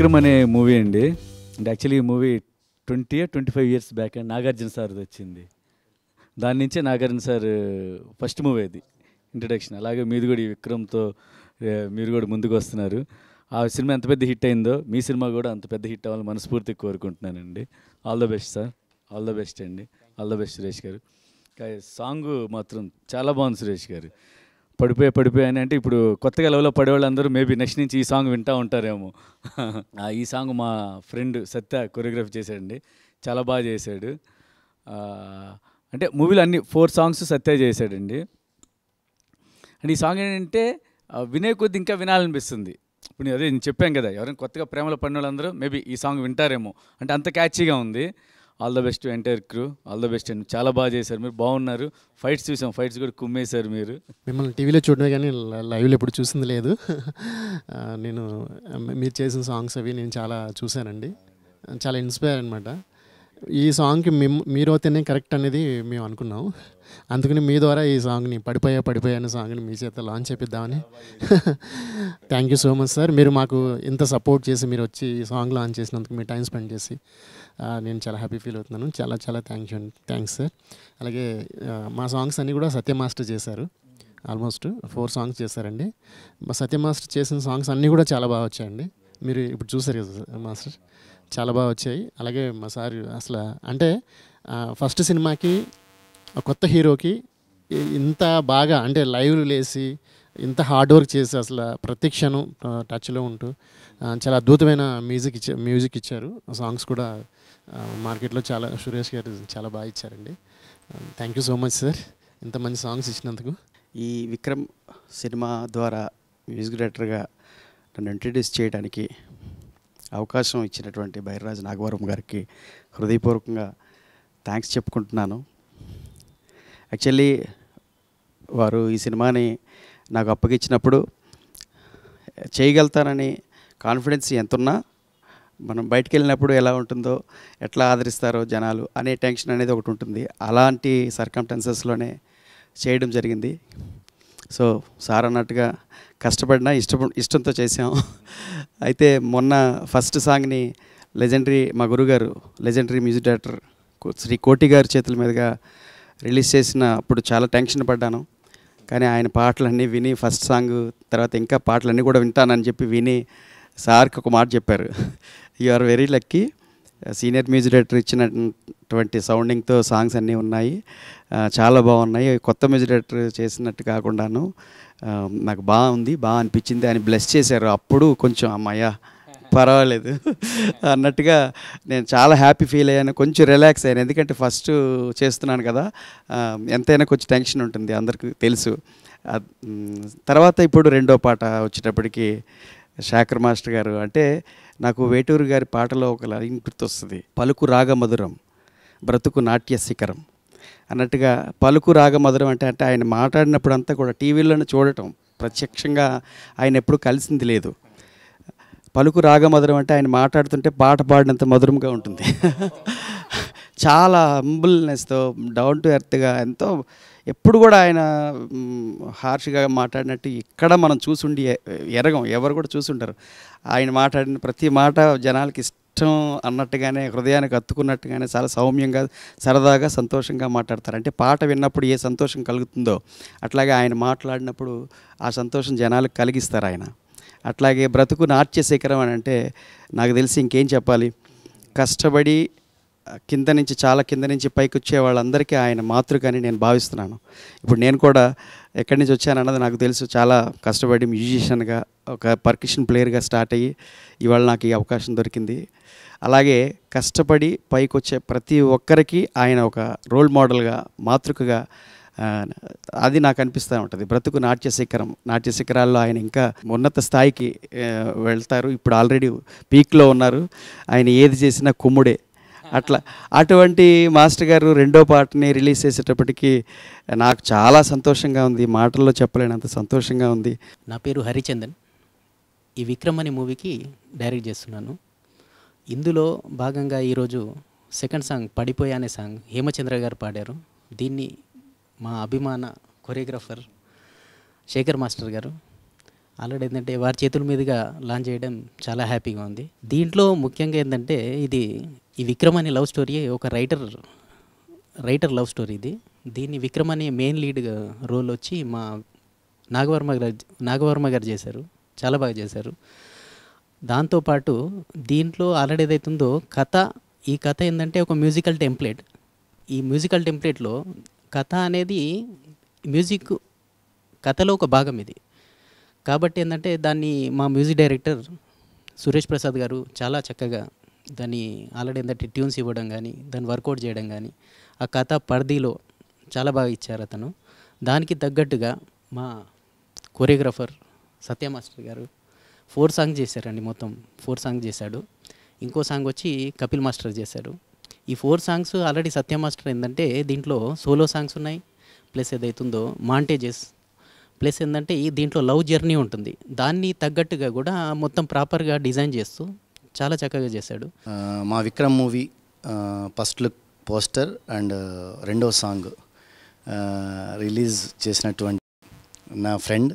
విక్రమ్ అనే మూవీ అండి అంటే యాక్చువల్లీ ఈ movie twenty twenty five years back and Nagarjuna సార్ది వచ్చింది దాని నుంచే నాగార్జున సార్ ఫస్ట్ మూవీ అది ఇంట్రడక్షన్ అలాగే మీది కూడా ఈ విక్రమ్తో మీరు కూడా ముందుకు వస్తున్నారు ఆ సినిమా ఎంత పెద్ద హిట్ అయిందో మీ సినిమా కూడా అంత పెద్ద హిట్ అవ్వాలని మనస్ఫూర్తిగా కోరుకుంటున్నానండి all the best sir all the best అండి ఆల్ ద బెస్ట్ సురేష్ గారు సాంగ్ మాత్రం చాలా బాగుంది సురేష్ గారు పడిపోయి పడిపోయి అని అంటే ఇప్పుడు కొత్తగా లెవెల్లో పడేవాళ్ళందరూ మేబీ నెక్స్ట్ నుంచి ఈ సాంగ్ వింటూ ఉంటారేమో ఈ సాంగ్ మా ఫ్రెండ్ సత్య కొరియోగ్రఫీ చేశాడండి చాలా బాగా చేశాడు అంటే మూవీలో అన్ని ఫోర్ సాంగ్స్ సత్య చేశాడండి అండ్ ఈ సాంగ్ ఏంటంటే వినే కొద్ది ఇంకా వినాలనిపిస్తుంది ఇప్పుడు నేను అదే నేను చెప్పాను కదా ఎవరైనా కొత్తగా ప్రేమలో పడిన వాళ్ళందరూ మేబీ ఈ సాంగ్ వింటారేమో అంటే అంత క్యాచీగా ఉంది all the best entire crew all the best అండి చాలా బాగా చేశారు మీరు బాగున్నారు ఫైట్స్ చూసాం ఫైట్స్ కూడా కుమ్మేశారు మీరు మిమ్మల్ని టీవీలో చూడడం కానీ లైవ్లో ఎప్పుడు చూసింది లేదు నేను మీరు చేసిన సాంగ్స్ అవి నేను చాలా చూశానండి చాలా ఇన్స్పైర్ అనమాట ఈ సాంగ్కి మేము మీరు అవుతేనే కరెక్ట్ అనేది మేము అనుకున్నాం అందుకని మీ ద్వారా ఈ సాంగ్ని పడిపోయా పడిపోయా అనే సాంగ్ని మీ చేత లాంచ్ చేపిద్దామని thank you so much sir మీరు మాకు ఇంత సపోర్ట్ చేసి మీరు వచ్చి ఈ సాంగ్ లాంచ్ చేసినందుకు మీ టైం స్పెండ్ చేసి నేను చాలా హ్యాపీ ఫీల్ అవుతున్నాను చాలా చాలా థ్యాంక్ యూ అండి థ్యాంక్స్ సార్ అలాగే మా సాంగ్స్ అన్నీ కూడా సత్య మాస్టర్ చేశారు ఆల్మోస్ట్ ఫోర్ సాంగ్స్ చేశారండి మా సత్య మాస్టర్ చేసిన సాంగ్స్ అన్నీ కూడా చాలా బాగా వచ్చాయండి మీరు ఇప్పుడు చూసారు కదా మాస్టర్ చాలా బాగా వచ్చాయి అలాగే మా సార్ అసలు అంటే ఫస్ట్ సినిమాకి కొత్త హీరోకి ఇంత బాగా అంటే లైవ్ లేసి ఇంత హార్డ్ వర్క్ చేసి అసలు ప్రతి క్షణం టచ్లో ఉంటూ చాలా అద్భుతమైన మ్యూజిక్ ఇచ్చా మ్యూజిక్ ఇచ్చారు సాంగ్స్ కూడా మార్కెట్లో చాలా సురేష్ గారు చాలా బాగా ఇచ్చారండి thank you so much sir ఇంత మంచి సాంగ్స్ ఇచ్చినందుకు ఈ విక్రమ్ సినిమా ద్వారా మ్యూజిక్ డైరెక్టర్గా నన్ను ఇంట్రడ్యూస్ చేయడానికి అవకాశం ఇచ్చినటువంటి బైర్రాజ్ నాగవరం గారికి హృదయపూర్వకంగా థ్యాంక్స్ చెప్పుకుంటున్నాను యాక్చువల్లీ వారు ఈ సినిమాని నాకు అప్పగించినప్పుడు చేయగలుగుతానని కాన్ఫిడెన్స్ ఎంతున్నా మనం బయటికి వెళ్ళినప్పుడు ఎలా ఉంటుందో ఎట్లా ఆదరిస్తారో జనాలు అనే టెన్షన్ అనేది ఒకటి ఉంటుంది అలాంటి సర్కంటెన్సెస్లోనే చేయడం జరిగింది సో సార్ అన్నట్టుగా కష్టపడినా ఇష్ట ఇష్టంతో చేసాం అయితే మొన్న ఫస్ట్ సాంగ్ని లెజెండరీ మా గురుగారు లెజెండరీ మ్యూజిక్ డైరెక్టర్ శ్రీ కోటి గారి చేతుల మీదుగా రిలీజ్ చేసిన అప్పుడు చాలా టెన్షన్ పడ్డాను కానీ ఆయన పాటలన్నీ విని ఫస్ట్ సాంగ్ తర్వాత ఇంకా పాటలన్నీ కూడా వింటానని చెప్పి విని సార్కి ఒక మాట చెప్పారు you are very lucky senior music director ఇచ్చినటువంటి సౌండింగ్తో సాంగ్స్ అన్నీ ఉన్నాయి చాలా బాగున్నాయి కొత్త మ్యూజిక్ డైరెక్టర్ చేసినట్టు కాకుండాను నాకు బాగా ఉంది బాగా అనిపించింది అని బ్లెస్ చేశారు అప్పుడు కొంచెం అమ్మాయ పర్వాలేదు అన్నట్టుగా నేను చాలా హ్యాపీ ఫీల్ అయ్యాను కొంచెం రిలాక్స్ అయ్యాను ఎందుకంటే ఫస్ట్ చేస్తున్నాను కదా ఎంతైనా కొంచెం టెన్షన్ ఉంటుంది అందరికీ తెలుసు తర్వాత ఇప్పుడు రెండో పాట వచ్చేటప్పటికి శాఖర్ మాస్టర్ గారు అంటే నాకు వేటూరు గారి పాటలో ఒక లైన్ గుర్తొస్తుంది పలుకు రాగ మధురం బ్రతుకు నాట్య శిఖరం అన్నట్టుగా పలుకు రాగమధురం అంటే అంటే ఆయన మాట్లాడినప్పుడు అంతా కూడా టీవీలోనే చూడటం ప్రత్యక్షంగా ఆయన ఎప్పుడు కలిసింది లేదు పలుకు రాగమధురం అంటే ఆయన మాట్లాడుతుంటే పాట పాడినంత మధురంగా ఉంటుంది చాలా హంబుల్నెస్తో డౌన్ టు ఎర్త్గా ఎంతో ఎప్పుడు కూడా ఆయన హార్ష్గా మాట్లాడినట్టు ఇక్కడ మనం చూసుండి ఎరగం ఎవరు కూడా చూసుంటారు ఆయన మాట్లాడిన ప్రతి మాట జనాలకి ఇష్టం అన్నట్టుగానే హృదయానికి అత్తుకున్నట్టుగానే చాలా సౌమ్యంగా సరదాగా సంతోషంగా మాట్లాడతారు అంటే పాట విన్నప్పుడు ఏ సంతోషం కలుగుతుందో అట్లాగే ఆయన మాట్లాడినప్పుడు ఆ సంతోషం జనాలకు కలిగిస్తారు ఆయన అట్లాగే బ్రతుకు నాట్య శిఖరం అని అంటే నాకు తెలిసి ఇంకేం చెప్పాలి కష్టపడి కింద నుంచి చాలా కింద నుంచి పైకి వచ్చే వాళ్ళందరికీ ఆయన మాతృకని నేను భావిస్తున్నాను ఇప్పుడు నేను కూడా ఎక్కడి నుంచి వచ్చానన్నది నాకు తెలుసు చాలా కష్టపడి మ్యూజిషియన్గా ఒక పర్కిషన్ ప్లేయర్గా స్టార్ట్ అయ్యి ఇవాళ నాకు ఈ అవకాశం దొరికింది అలాగే కష్టపడి పైకి వచ్చే ప్రతి ఒక్కరికి ఆయన ఒక రోల్ మోడల్గా మాతృకగా అది నాకు అనిపిస్తూ ఉంటుంది బ్రతుకు నాట్య శిఖరం నాట్య శిఖరాల్లో ఆయన ఇంకా ఉన్నత స్థాయికి వెళ్తారు ఇప్పుడు ఆల్రెడీ పీక్లో ఉన్నారు ఆయన ఏది చేసినా కుమ్ముడే అట్లా అటువంటి మాస్టర్ గారు రెండో పాటని రిలీజ్ చేసేటప్పటికి నాకు చాలా సంతోషంగా ఉంది మాటల్లో చెప్పలేనంత సంతోషంగా ఉంది నా పేరు హరిచందన్ ఈ విక్రమ్ అనే మూవీకి డైరెక్ట్ చేస్తున్నాను ఇందులో భాగంగా ఈరోజు సెకండ్ సాంగ్ పడిపోయా అనే సాంగ్ హేమచంద్ర గారు పాడారు దీన్ని మా అభిమాన కొరియోగ్రాఫర్ శేఖర్ మాస్టర్ గారు ఆల్రెడీ ఏంటంటే వారి చేతుల మీదుగా లాంచ్ చేయడం చాలా హ్యాపీగా ఉంది దీంట్లో ముఖ్యంగా ఏంటంటే ఇది ఈ విక్రమ్ అనే లవ్ స్టోరీ ఒక రైటర్ రైటర్ లవ్ స్టోరీ ఇది దీన్ని విక్రమ్ అనే మెయిన్ లీడ్ రోల్ వచ్చి మా నాగవర్మ గారు నాగవర్మ గారు చేశారు చాలా బాగా చేశారు దాంతోపాటు దీంట్లో ఆల్రెడీ ఏదైతుందో కథ ఈ కథ ఏంటంటే ఒక మ్యూజికల్ టెంప్లెట్ ఈ మ్యూజికల్ టెంప్లెట్లో కథ అనేది మ్యూజిక్ కథలో ఒక భాగం ఇది కాబట్టి ఏంటంటే దాన్ని మా మ్యూజిక్ డైరెక్టర్ సురేష్ ప్రసాద్ గారు చాలా చక్కగా దాన్ని ఆల్రెడీ ఏంటంటే ట్యూన్స్ ఇవ్వడం కానీ దాన్ని వర్కౌట్ చేయడం కానీ ఆ కథ పరిధిలో చాలా బాగా ఇచ్చారు అతను దానికి తగ్గట్టుగా మా కొరియోగ్రాఫర్ సత్య మాస్టర్ గారు ఫోర్ సాంగ్ చేశారండి మొత్తం ఫోర్ సాంగ్ చేశాడు ఇంకో సాంగ్ వచ్చి కపిల్ మాస్టర్ చేశాడు ఈ four songs already Satya master ఏంటంటే దీంట్లో సోలో సాంగ్స్ ఉన్నాయి ప్లస్ ఏదైతుందో మాంటేజెస్ ప్లస్ ఏంటంటే ఈ దీంట్లో లవ్ జర్నీ ఉంటుంది దాన్ని తగ్గట్టుగా కూడా మొత్తం ప్రాపర్గా డిజైన్ చేస్తూ చాలా చక్కగా చేశాడు మా Vikram movie first look poster and రెండో సాంగ్ రిలీజ్ చేసినటువంటి నా ఫ్రెండ్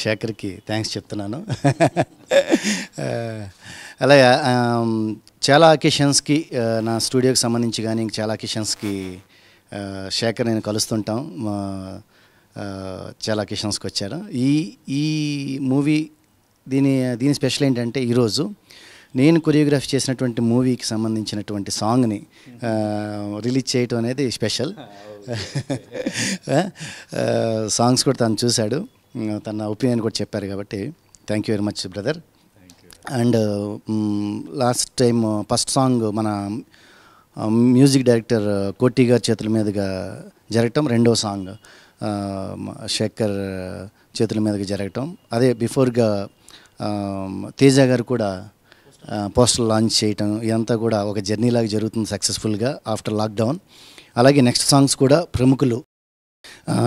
శేఖర్కి థ్యాంక్స్ చెప్తున్నాను అలాగే చాలా అకేషన్స్కి నా స్టూడియోకి సంబంధించి కానీ చాలా అకేషన్స్కి శేఖర్ నేను కలుస్తుంటాం చాలా అకేషన్స్కి వచ్చాను ఈ ఈ మూవీ దీని దీని స్పెషల్ ఏంటంటే ఈరోజు నేను కొరియోగ్రఫీ చేసినటువంటి మూవీకి సంబంధించినటువంటి సాంగ్ని రిలీజ్ చేయటం అనేది స్పెషల్ సాంగ్స్ కూడా తను చూశాడు తన ఒపీనియన్ కూడా చెప్పారు కాబట్టి thank you very much brother and last time first song మన మ్యూజిక్ డైరెక్టర్ కోటి గారి చేతుల మీదుగా జరగటం రెండో సాంగ్ శేఖర్ చేతుల మీదకి జరగటం అదే బిఫోర్గా తేజ గారు కూడా పోస్టర్ లాంచ్ చేయటం ఇదంతా కూడా ఒక జర్నీ లాగా జరుగుతుంది సక్సెస్ఫుల్గా ఆఫ్టర్ లాక్డౌన్ అలాగే నెక్స్ట్ సాంగ్స్ కూడా ప్రముఖులు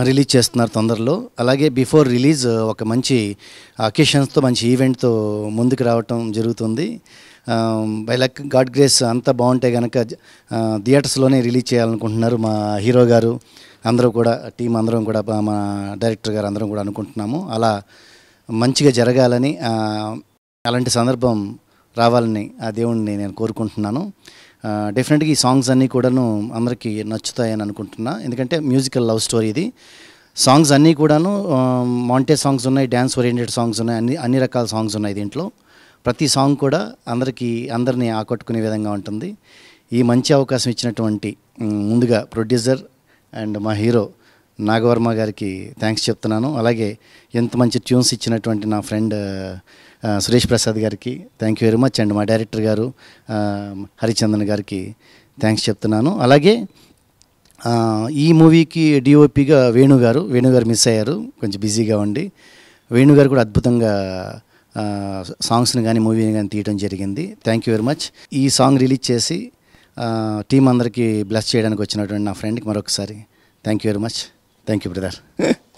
రిలీజ్ చేస్తున్నారు తొందరలో అలాగే బిఫోర్ రిలీజ్ ఒక మంచి అకేషన్స్తో మంచి ఈవెంట్తో ముందుకు రావటం జరుగుతుంది బై లక్ గాడ్ గ్రేస్ అంతా బాగుంటే కనుక థియేటర్స్లోనే రిలీజ్ చేయాలనుకుంటున్నారు మా హీరో గారు అందరూ కూడా టీం అందరం కూడా మా డైరెక్టర్ గారు అందరం కూడా అనుకుంటున్నాము అలా మంచిగా జరగాలని అలాంటి సందర్భం రావాలని ఆ దేవుణ్ణి నేను కోరుకుంటున్నాను డెఫినెట్గా ఈ సాంగ్స్ అన్నీ కూడాను అందరికీ నచ్చుతాయని అనుకుంటున్నా ఎందుకంటే మ్యూజికల్ లవ్ స్టోరీ ఇది సాంగ్స్ అన్నీ కూడాను మాంటే సాంగ్స్ ఉన్నాయి డ్యాన్స్ ఓరియంటెడ్ సాంగ్స్ ఉన్నాయి అన్ని అన్ని రకాల సాంగ్స్ ఉన్నాయి దీంట్లో ప్రతి సాంగ్ కూడా అందరికీ అందరినీ ఆకట్టుకునే విధంగా ఉంటుంది ఈ మంచి అవకాశం ఇచ్చినటువంటి ముందుగా ప్రొడ్యూసర్ అండ్ మా హీరో నాగవర్మ గారికి థ్యాంక్స్ చెప్తున్నాను అలాగే ఎంత మంచి ట్యూన్స్ ఇచ్చినటువంటి నా ఫ్రెండ్ సురేష్ ప్రసాద్ గారికి thank you very much and మా డైరెక్టర్ గారు హరిచందన్ గారికి థ్యాంక్స్ చెప్తున్నాను అలాగే ఈ మూవీకి డిఓపిగా వేణుగారు వేణుగారు మిస్ అయ్యారు కొంచెం బిజీగా ఉండి వేణుగారు కూడా అద్భుతంగా సాంగ్స్ని కానీ మూవీని కానీ తీయడం జరిగింది థ్యాంక్ యూ వెరీ మచ్ ఈ సాంగ్ రిలీజ్ చేసి టీం అందరికీ బ్లెస్ చేయడానికి వచ్చినటువంటి నా ఫ్రెండ్కి మరొకసారి thank you very much thank you brother